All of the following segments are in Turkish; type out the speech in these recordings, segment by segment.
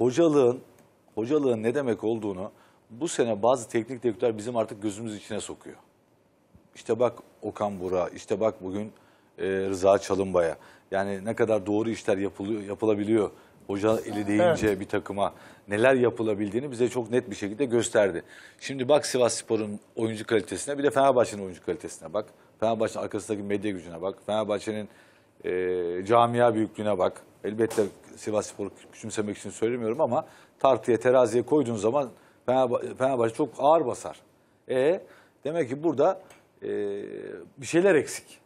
Hocalığın, hocalığın ne demek olduğunu bu sene bazı teknik direktörler bizim artık gözümüz içine sokuyor. İşte bak Okan Bura, işte bak bugün e, Rıza Çalınbay'a. Yani ne kadar doğru işler yapılıyor, yapılabiliyor hoca eli deyince evet. bir takıma neler yapılabildiğini bize çok net bir şekilde gösterdi. Şimdi bak Sivas Spor'un oyuncu kalitesine bir de Fenerbahçe'nin oyuncu kalitesine bak. Fenerbahçe'nin arkasındaki medya gücüne bak. Fenerbahçe'nin e, camia büyüklüğüne bak. Elbette Sivas Spor'u küçümsemek için söylemiyorum ama tartıya teraziye koyduğun zaman Fenerbahçe, Fenerbahçe çok ağır basar. E demek ki burada e, bir şeyler eksik.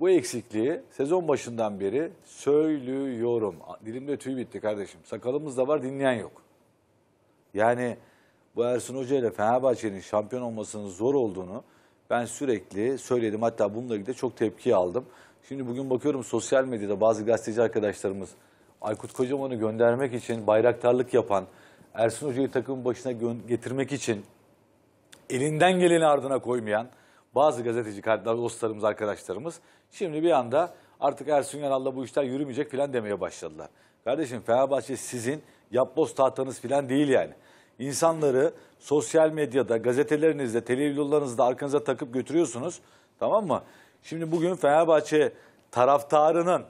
Bu eksikliği sezon başından beri söylüyorum. Dilimde tüy bitti kardeşim. Sakalımız da var dinleyen yok. Yani bu Ersun Hoca ile Fenerbahçe'nin şampiyon olmasının zor olduğunu ben sürekli söyledim. Hatta bununla ilgili de çok tepki aldım. Şimdi bugün bakıyorum sosyal medyada bazı gazeteci arkadaşlarımız Aykut Kocaman'ı göndermek için bayraktarlık yapan, Ersun Hoca'yı takımın başına getirmek için elinden geleni ardına koymayan bazı gazeteci dostlarımız, arkadaşlarımız şimdi bir anda artık Ersun Yanal'la bu işler yürümeyecek filan demeye başladılar. Kardeşim Fenerbahçe sizin yapboz tahtanız filan değil yani. İnsanları sosyal medyada, gazetelerinizde, televizyonlarınızda arkanıza takıp götürüyorsunuz. Tamam mı? Şimdi bugün Fenerbahçe taraftarının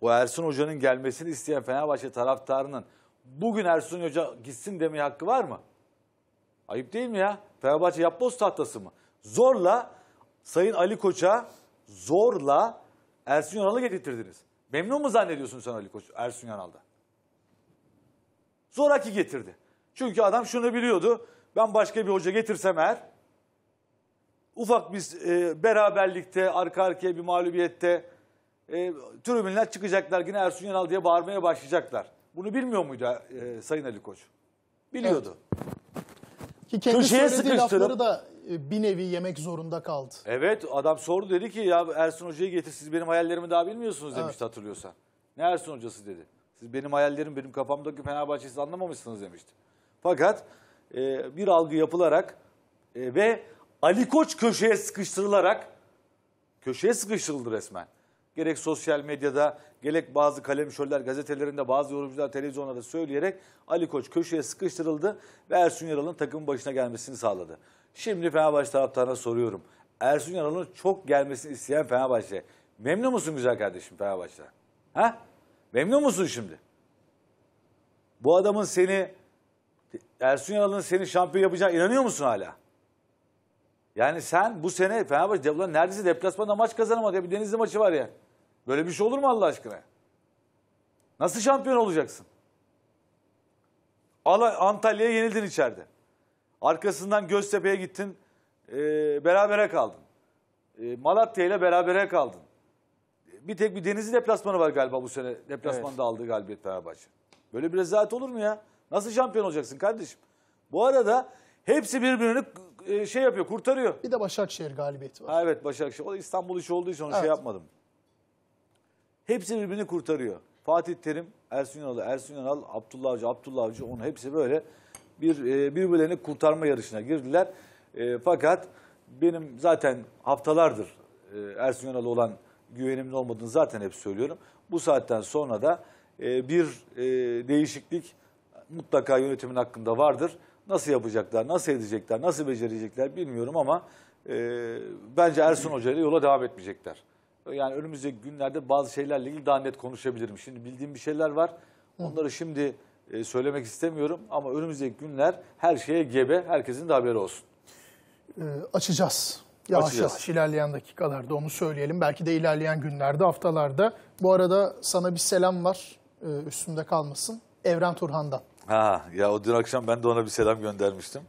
o Ersun Hoca'nın gelmesini isteyen Fenerbahçe taraftarının bugün Ersun Hoca gitsin demeye hakkı var mı? Ayıp değil mi ya? Fenerbahçe yapboz tahtası mı? Zorla Sayın Ali Koç'a zorla Ersun Yanal'ı getirdiniz. Memnun mu zannediyorsun sen Ali Koç Ersun Yanal'da? Zoraki getirdi. Çünkü adam şunu biliyordu. Ben başka bir hoca getirsem eğer ufak bir e, beraberlikte, arka arkaya bir mağlubiyette e, tribünler çıkacaklar. Yine Ersun Yanal diye bağırmaya başlayacaklar. Bunu bilmiyor muydu e, Sayın Ali Koç? Biliyordu. Evet. Ki kendi Köşeye söylediği lafları da e, bir nevi yemek zorunda kaldı. Evet adam sordu dedi ki ya Ersun Hoca'yı getir siz benim hayallerimi daha bilmiyorsunuz demişti evet. hatırlıyorsan. Ne Ersun Hocası dedi. Siz benim hayallerim benim kafamdaki Fenerbahçe'yi siz anlamamışsınız demişti. Fakat e, bir algı yapılarak e, ve Ali Koç köşeye sıkıştırılarak köşeye sıkıştırıldı resmen. Gerek sosyal medyada, gerek bazı kalemşörler gazetelerinde, bazı yorumcular televizyonlarda söyleyerek Ali Koç köşeye sıkıştırıldı ve Ersun Yaral'ın takımın başına gelmesini sağladı. Şimdi Fenerbahçe taraftarına soruyorum. Ersun Yanal'ın çok gelmesini isteyen Fenerbahçe. Memnun musun güzel kardeşim Fenerbahçe'den? Ha? Memnun musun şimdi? Bu adamın seni, Ersun Yanal'ın seni şampiyon yapacağına inanıyor musun hala? Yani sen bu sene Fenerbahçe Devlet neredeyse deplasmanda maç kazanamadı. bir Denizli maçı var ya. Böyle bir şey olur mu Allah aşkına? Nasıl şampiyon olacaksın? Antalya'ya yenildin içeride. Arkasından Göztepe'ye gittin. E, berabere kaldın. E, Malatya ile berabere kaldın. Bir tek bir Denizli deplasmanı var galiba bu sene. Deplasmanda evet. aldığı galibiyet Fenerbahçe. Böyle bir rezalet olur mu ya? Nasıl şampiyon olacaksın kardeşim? Bu arada hepsi birbirini e, şey yapıyor, kurtarıyor. Bir de Başakşehir galibiyeti var. Ha, evet Başakşehir. O da İstanbul işi olduğu için onu şey Evet. şey yapmadım. Hepsi birbirini kurtarıyor. Fatih Terim, Ersun Yanal, Ersun Yanal, Abdullah Avcı, Abdullah Avcı onun hepsi böyle bir e, birbirlerini kurtarma yarışına girdiler. E, fakat benim zaten haftalardır e, Ersun Yanal'a olan güvenimin olmadığını zaten hep söylüyorum. Bu saatten sonra da e, bir e, değişiklik mutlaka yönetimin hakkında vardır. Nasıl yapacaklar, nasıl edecekler, nasıl becerecekler bilmiyorum ama e, bence Ersun Hoca ile yola devam etmeyecekler. Yani önümüzdeki günlerde bazı şeylerle ilgili daha net konuşabilirim. Şimdi bildiğim bir şeyler var. Onları şimdi e, söylemek istemiyorum ama önümüzdeki günler her şeye gebe, herkesin de haberi olsun. E, açacağız. Yavaş Açacağız. yavaş ilerleyen dakikalarda onu söyleyelim. Belki de ilerleyen günlerde, haftalarda. Bu arada sana bir selam var. Ee, üstümde kalmasın. Evren Turhan'dan. Ha, ya o dün akşam ben de ona bir selam göndermiştim.